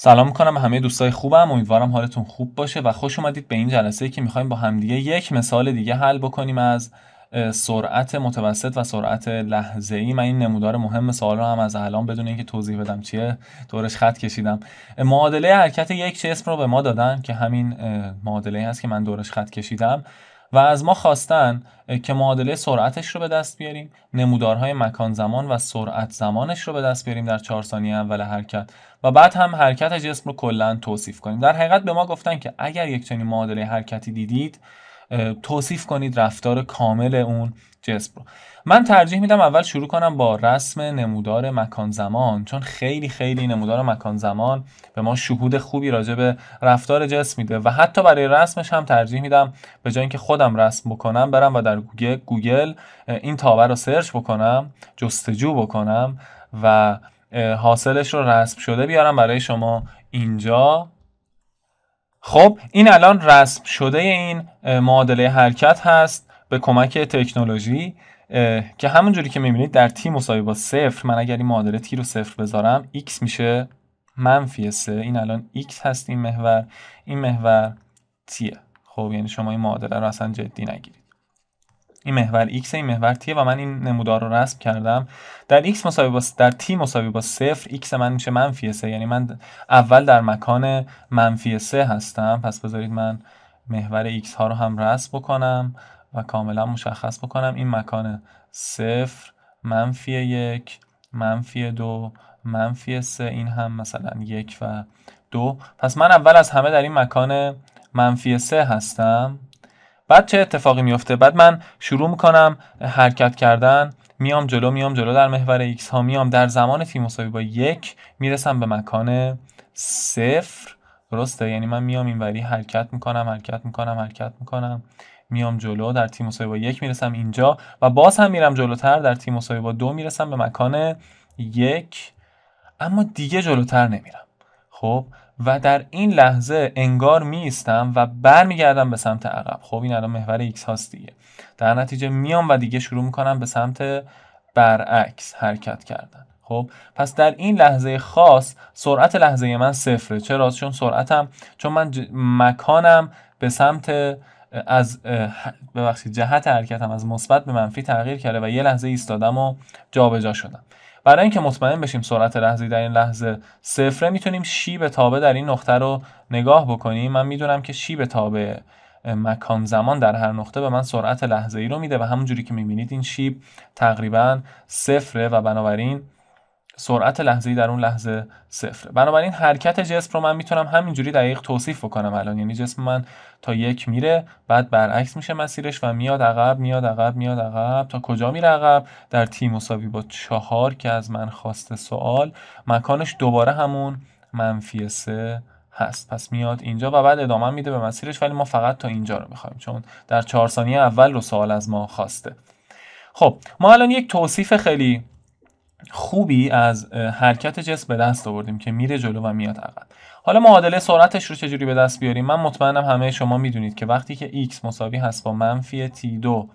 سلام میکنم همه دوستای خوبم امیدوارم حالتون خوب باشه و خوش اومدید به این جلسه که میخوایم با همدیگه یک مثال دیگه حل بکنیم از سرعت متوسط و سرعت لحظه ای من این نمودار مهم سوال رو هم از الان بدون اینکه توضیح بدم چیه دورش خط کشیدم معادله حرکت یک جسم رو به ما دادن که همین معادله هست که من دورش خط کشیدم و از ما خواستن که معادله سرعتش رو به دست بیاریم نمودارهای مکان زمان و سرعت زمانش رو به دست بیاریم در چهار ثانیه اول حرکت و بعد هم حرکت جسم رو کلا توصیف کنیم در حقیقت به ما گفتن که اگر یک چنین معادله حرکتی دیدید توصیف کنید رفتار کامل اون جسم رو من ترجیح میدم اول شروع کنم با رسم نمودار مکان زمان چون خیلی خیلی نمودار مکان زمان به ما شهود خوبی راجع به رفتار جسم میده و حتی برای رسمش هم ترجیح میدم به جای اینکه خودم رسم بکنم برم و در گوگل این تابه رو سرچ بکنم جستجو بکنم و حاصلش رو رسم شده بیارم برای شما اینجا خب این الان رسم شده این معادله حرکت هست به کمک تکنولوژی که همونجوری که میبینید در تی مساوی با صفر من اگر این معادله تی رو صفر بذارم x میشه منفی 3 این الان x هست این محور این محور تیه خب یعنی شما این معادله رو اصلا جدی نگیرید این محور x این محور t و من این نمودار رو رسم کردم در x مساوی با در t مساوی با صفر x من میشه منفی 3 یعنی من اول در مکان منفی 3 هستم پس بذارید من محور x ها رو هم رسم بکنم و کاملا مشخص بکنم این مکان صفر منفی یک منفی دو منفی سه این هم مثلا یک و دو پس من اول از همه در این مکان منفی سه هستم بعد چه اتفاقی میفته بعد من شروع میکنم حرکت کردن میام جلو میام جلو در محور ایکس ها میام در زمان تی مساوی با یک میرسم به مکان صفر درسته یعنی من میام اینوری حرکت میکنم حرکت میکنم حرکت میکنم میام جلو در تی مساوی با یک میرسم اینجا و باز هم میرم جلوتر در تی مساوی با دو میرسم به مکان یک اما دیگه جلوتر نمیرم خب و در این لحظه انگار میستم و برمیگردم به سمت عقب خب این الان محور ایکس هاست دیگه در نتیجه میام و دیگه شروع میکنم به سمت برعکس حرکت کردن خب پس در این لحظه خاص سرعت لحظه من صفره چرا چون سرعتم چون من مکانم به سمت از ببخشید جهت حرکتم از مثبت به منفی تغییر کرده و یه لحظه ایستادم و جابجا شدم برای اینکه مطمئن بشیم سرعت لحظی در این لحظه صفره میتونیم شیب تابه در این نقطه رو نگاه بکنیم من میدونم که شیب تابه مکان زمان در هر نقطه به من سرعت لحظه ای رو میده و همونجوری که میبینید این شیب تقریبا صفره و بنابراین سرعت لحظه‌ای در اون لحظه صفره بنابراین حرکت جسم رو من میتونم همینجوری دقیق توصیف بکنم الان یعنی جسم من تا یک میره بعد برعکس میشه مسیرش و میاد عقب میاد عقب میاد عقب تا کجا میره عقب در تیم مساوی با چهار که از من خواسته سوال مکانش دوباره همون منفی سه هست پس میاد اینجا و بعد ادامه میده به مسیرش ولی ما فقط تا اینجا رو میخوایم چون در چهار ثانیه اول رو سوال از ما خواسته خب ما الان یک توصیف خیلی خوبی از حرکت جسم به دست آوردیم که میره جلو و میاد عقب حالا معادله سرعتش رو چجوری به دست بیاریم من مطمئنم همه شما میدونید که وقتی که x مساوی هست با منفی t دو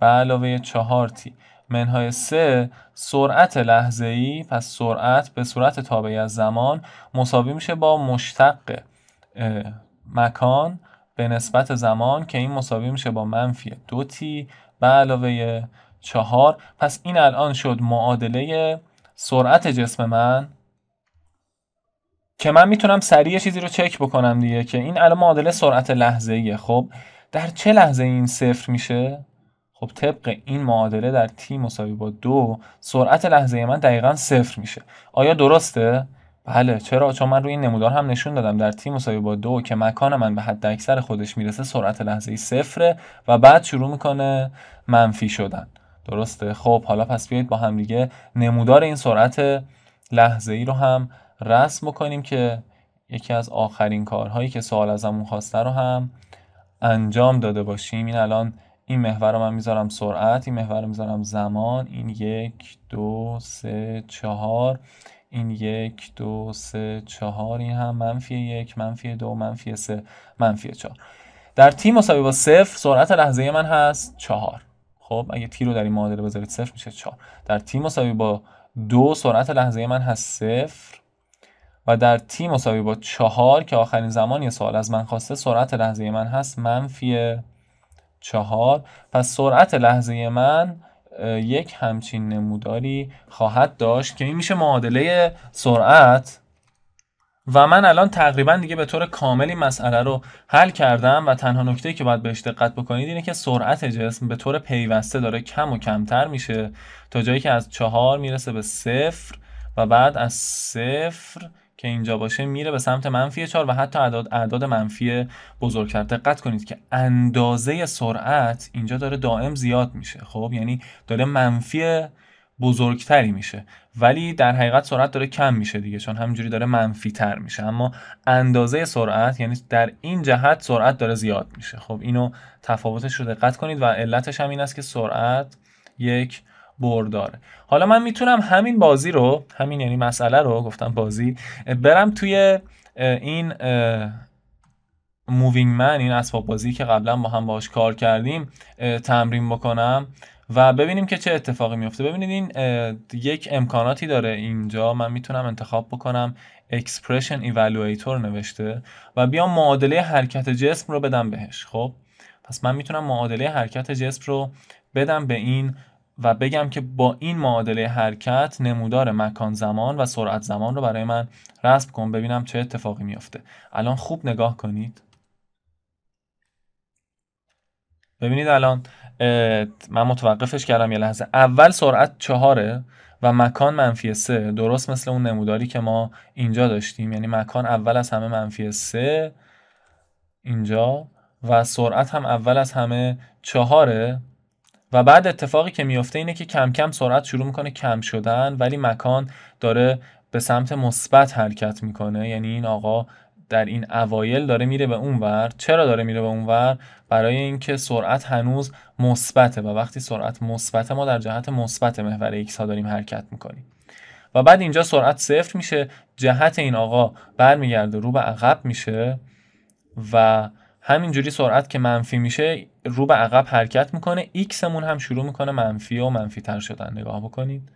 به علاوه 4 تی منهای 3 سرعت لحظه ای پس سرعت به صورت تابعی از زمان مساوی میشه با مشتق مکان به نسبت زمان که این مساوی میشه با منفی دو تی به علاوه چهار پس این الان شد معادله سرعت جسم من که من میتونم سریع چیزی رو چک بکنم دیگه که این الان معادله سرعت لحظه ایه خب در چه لحظه این صفر میشه خب طبق این معادله در تی مساوی با دو سرعت لحظه من دقیقا صفر میشه آیا درسته بله چرا چون من روی این نمودار هم نشون دادم در تی مساوی با دو که مکان من به حد اکثر خودش میرسه سرعت لحظه صفره و بعد شروع میکنه منفی شدن درسته خب حالا پس بیایید با هم دیگه نمودار این سرعت لحظه ای رو هم رسم بکنیم که یکی از آخرین کارهایی که سوال ازمون خواسته رو هم انجام داده باشیم این الان این محور رو من میذارم سرعت این محور رو میذارم زمان این یک دو سه چهار این یک دو سه چهار این هم منفی یک منفی دو منفی سه منفی چهار در تیم مساوی با صفر سرعت لحظه من هست چهار خب اگه تی رو در این معادله بذارید صفر میشه چهار در تی مساوی با دو سرعت لحظه من هست صفر و در تی مساوی با چهار که آخرین زمانی سوال از من خواسته سرعت لحظه من هست منفی چهار پس سرعت لحظه من یک همچین نموداری خواهد داشت که این میشه معادله سرعت و من الان تقریبا دیگه به طور کاملی مسئله رو حل کردم و تنها نکته که باید بهش دقت بکنید اینه که سرعت جسم به طور پیوسته داره کم و کمتر میشه تا جایی که از چهار میرسه به صفر و بعد از صفر که اینجا باشه میره به سمت منفی چهار و حتی اعداد اعداد منفی بزرگتر دقت کنید که اندازه سرعت اینجا داره دائم زیاد میشه خب یعنی داره منفی بزرگتری میشه ولی در حقیقت سرعت داره کم میشه دیگه چون همینجوری داره منفی تر میشه اما اندازه سرعت یعنی در این جهت سرعت داره زیاد میشه خب اینو تفاوتش رو دقت کنید و علتش هم این است که سرعت یک برداره حالا من میتونم همین بازی رو همین یعنی مسئله رو گفتم بازی برم توی این مووینگ من این اسباب بازی که قبلا با هم باهاش کار کردیم تمرین بکنم و ببینیم که چه اتفاقی میفته ببینید این یک امکاناتی داره اینجا من میتونم انتخاب بکنم expression evaluator نوشته و بیام معادله حرکت جسم رو بدم بهش خب پس من میتونم معادله حرکت جسم رو بدم به این و بگم که با این معادله حرکت نمودار مکان زمان و سرعت زمان رو برای من رسم کن ببینم چه اتفاقی میفته الان خوب نگاه کنید ببینید الان من متوقفش کردم یه لحظه اول سرعت چهاره و مکان منفی سه درست مثل اون نموداری که ما اینجا داشتیم یعنی مکان اول از همه منفی سه اینجا و سرعت هم اول از همه چهاره و بعد اتفاقی که میفته اینه که کم کم سرعت شروع میکنه کم شدن ولی مکان داره به سمت مثبت حرکت میکنه یعنی این آقا در این اوایل داره میره به اون ور چرا داره میره به اون ور؟ برای اینکه سرعت هنوز مثبته و وقتی سرعت مثبت ما در جهت مثبت محور ایکس ها داریم حرکت میکنیم و بعد اینجا سرعت صفر میشه جهت این آقا برمیگرده رو به عقب میشه و همینجوری سرعت که منفی میشه رو به عقب حرکت میکنه ایکسمون مون هم شروع میکنه منفی و منفی تر شدن نگاه بکنید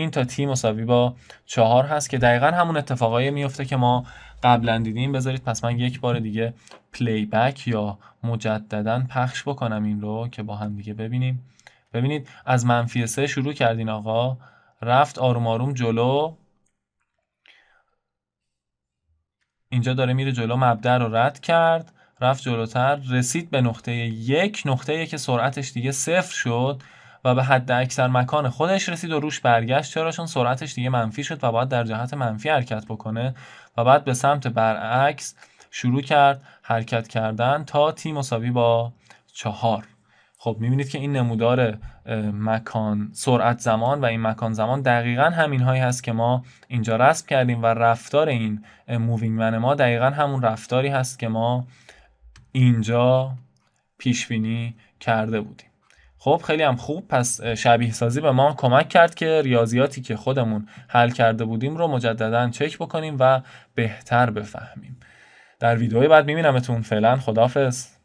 این تا تی مساوی با چهار هست که دقیقا همون اتفاقایی میفته که ما قبلا دیدیم بذارید پس من یک بار دیگه پلی بک یا مجددا پخش بکنم این رو که با هم دیگه ببینیم ببینید از منفی سه شروع کردین آقا رفت آروم آروم جلو اینجا داره میره جلو مبدع رو رد کرد رفت جلوتر رسید به نقطه یک نقطه یک که سرعتش دیگه صفر شد و به حد اکثر مکان خودش رسید و روش برگشت چرا چون سرعتش دیگه منفی شد و باید در جهت منفی حرکت بکنه و بعد به سمت برعکس شروع کرد حرکت کردن تا تی مساوی با چهار خب میبینید که این نمودار مکان سرعت زمان و این مکان زمان دقیقا همین هایی هست که ما اینجا رسم کردیم و رفتار این مووینگ من ما دقیقا همون رفتاری هست که ما اینجا پیش بینی کرده بودیم خب خیلی هم خوب پس شبیه سازی به ما کمک کرد که ریاضیاتی که خودمون حل کرده بودیم رو مجددا چک بکنیم و بهتر بفهمیم در ویدیوی بعد میبینمتون فعلا خدافظ